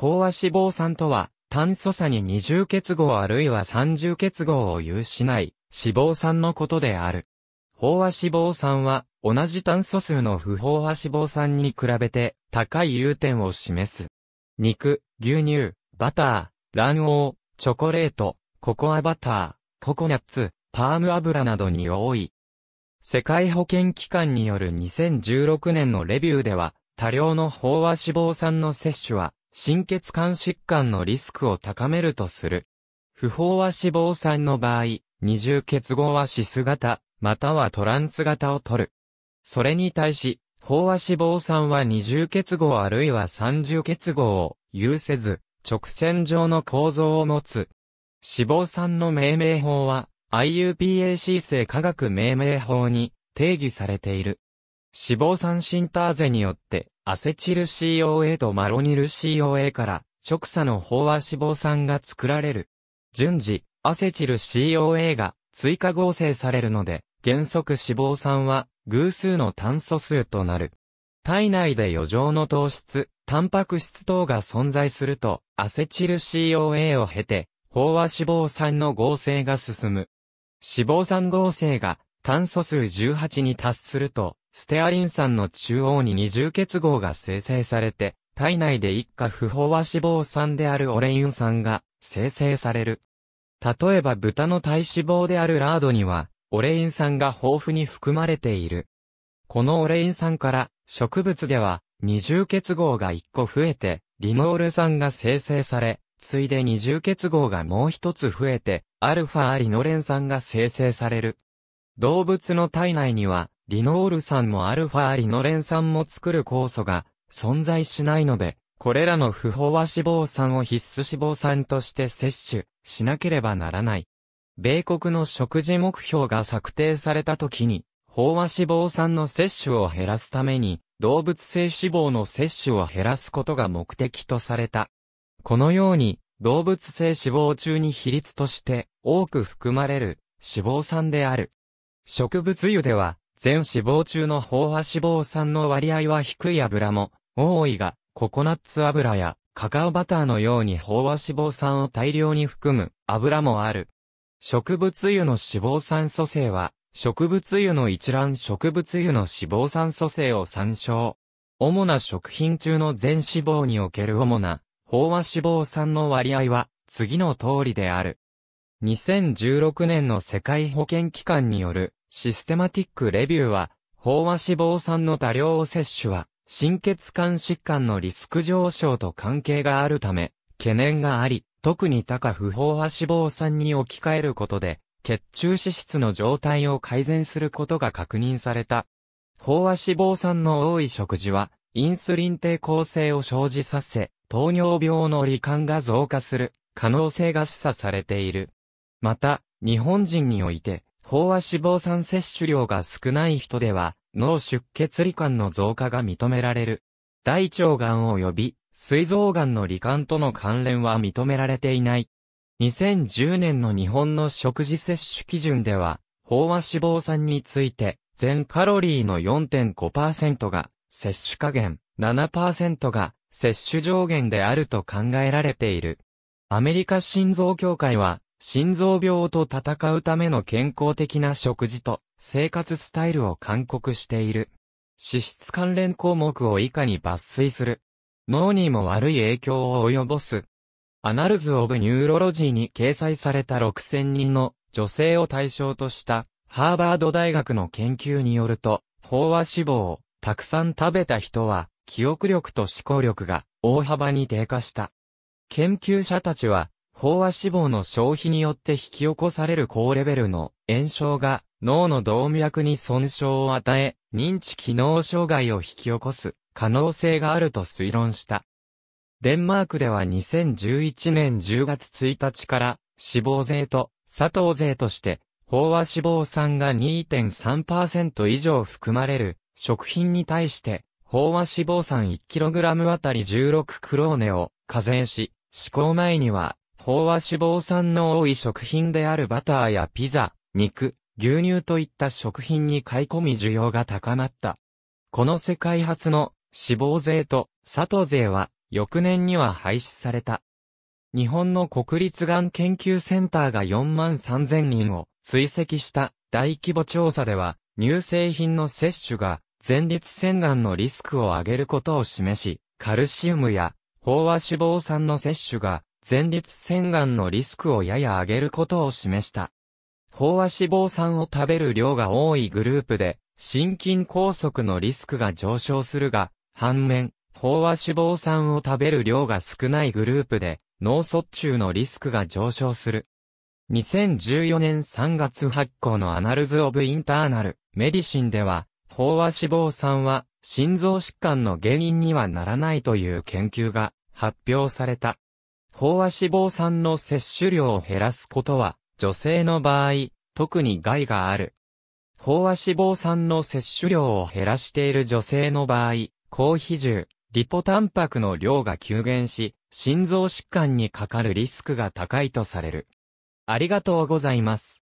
飽和脂肪酸とは、炭素差に二重結合あるいは三重結合を有しない脂肪酸のことである。飽和脂肪酸は同じ炭素数の不飽和脂肪酸に比べて高い融点を示す。肉、牛乳、バター、卵黄、チョコレート、ココアバター、ココナッツ、パーム油などに多い。世界保健機関による2016年のレビューでは、多量の飽和脂肪酸の摂取は、心血管疾患のリスクを高めるとする。不飽和脂肪酸の場合、二重結合はシス型、またはトランス型を取る。それに対し、飽和脂肪酸は二重結合あるいは三重結合を有せず、直線上の構造を持つ。脂肪酸の命名法は IUPAC 性化学命名法に定義されている。脂肪酸シンターゼによってアセチル COA とマロニル COA から直鎖の飽和脂肪酸が作られる。順次、アセチル COA が追加合成されるので、原則脂肪酸は偶数の炭素数となる。体内で余剰の糖質、タンパク質等が存在すると、アセチル COA を経て、飽和脂肪酸の合成が進む。脂肪酸合成が炭素数18に達すると、ステアリン酸の中央に二重結合が生成されて、体内で一家不飽和脂肪酸であるオレイン酸が生成される。例えば豚の体脂肪であるラードには、オレイン酸が豊富に含まれている。このオレイン酸から植物では二重結合が一個増えてリノール酸が生成され、ついで二重結合がもう一つ増えてアルファリノレン酸が生成される。動物の体内にはリノール酸もアルファリノレン酸も作る酵素が存在しないので、これらの不飽和脂肪酸を必須脂肪酸として摂取しなければならない。米国の食事目標が策定された時に、飽和脂肪酸の摂取を減らすために、動物性脂肪の摂取を減らすことが目的とされた。このように、動物性脂肪中に比率として多く含まれる脂肪酸である。植物油では全脂肪中の飽和脂肪酸の割合は低い油も多いが、ココナッツ油やカカオバターのように飽和脂肪酸を大量に含む油もある。植物油の脂肪酸組成は、植物油の一覧植物油の脂肪酸組成を参照。主な食品中の全脂肪における主な飽和脂肪酸の割合は次の通りである。2016年の世界保健機関によるシステマティックレビューは、飽和脂肪酸の多量を摂取は、心血管疾患のリスク上昇と関係があるため、懸念があり、特に高不飽和脂肪酸に置き換えることで、血中脂質の状態を改善することが確認された。飽和脂肪酸の多い食事は、インスリン抵抗性を生じさせ、糖尿病の罹患が増加する可能性が示唆されている。また、日本人において、飽和脂肪酸摂取量が少ない人では、脳出血罹患の増加が認められる。大腸がん及び、膵臓がんの罹患との関連は認められていない。2010年の日本の食事摂取基準では、飽和脂肪酸について、全カロリーの4.5%が摂取加減、7%が摂取上限であると考えられている。アメリカ心臓協会は、心臓病と戦うための健康的な食事と生活スタイルを勧告している。脂質関連項目を以下に抜粋する。脳にも悪い影響を及ぼす。アナルズ・オブ・ニューロロジーに掲載された6000人の女性を対象としたハーバード大学の研究によると、飽和脂肪をたくさん食べた人は記憶力と思考力が大幅に低下した。研究者たちは飽和脂肪の消費によって引き起こされる高レベルの炎症が脳の動脈に損傷を与え、認知機能障害を引き起こす可能性があると推論した。デンマークでは2011年10月1日から脂肪税と砂糖税として飽和脂肪酸が2.3%以上含まれる食品に対して飽和脂肪酸 1kg あたり16クローネを課税し、施行前には飽和脂肪酸の多い食品であるバターやピザ、肉、牛乳といった食品に買い込み需要が高まった。この世界初の脂肪税と砂糖税は翌年には廃止された。日本の国立がん研究センターが4万3000人を追跡した大規模調査では、乳製品の摂取が前立腺がんのリスクを上げることを示し、カルシウムや飽和脂肪酸の摂取が前立腺がんのリスクをやや上げることを示した。飽和脂肪酸を食べる量が多いグループで、心筋梗塞のリスクが上昇するが、反面、飽和脂肪酸を食べる量が少ないグループで、脳卒中のリスクが上昇する。2014年3月発行のアナルズ・オブ・インターナル・メディシンでは、飽和脂肪酸は心臓疾患の原因にはならないという研究が発表された。飽和脂肪酸の摂取量を減らすことは、女性の場合、特に害がある。飽和脂肪酸の摂取量を減らしている女性の場合、高比重、リポタンパクの量が急減し、心臓疾患にかかるリスクが高いとされる。ありがとうございます。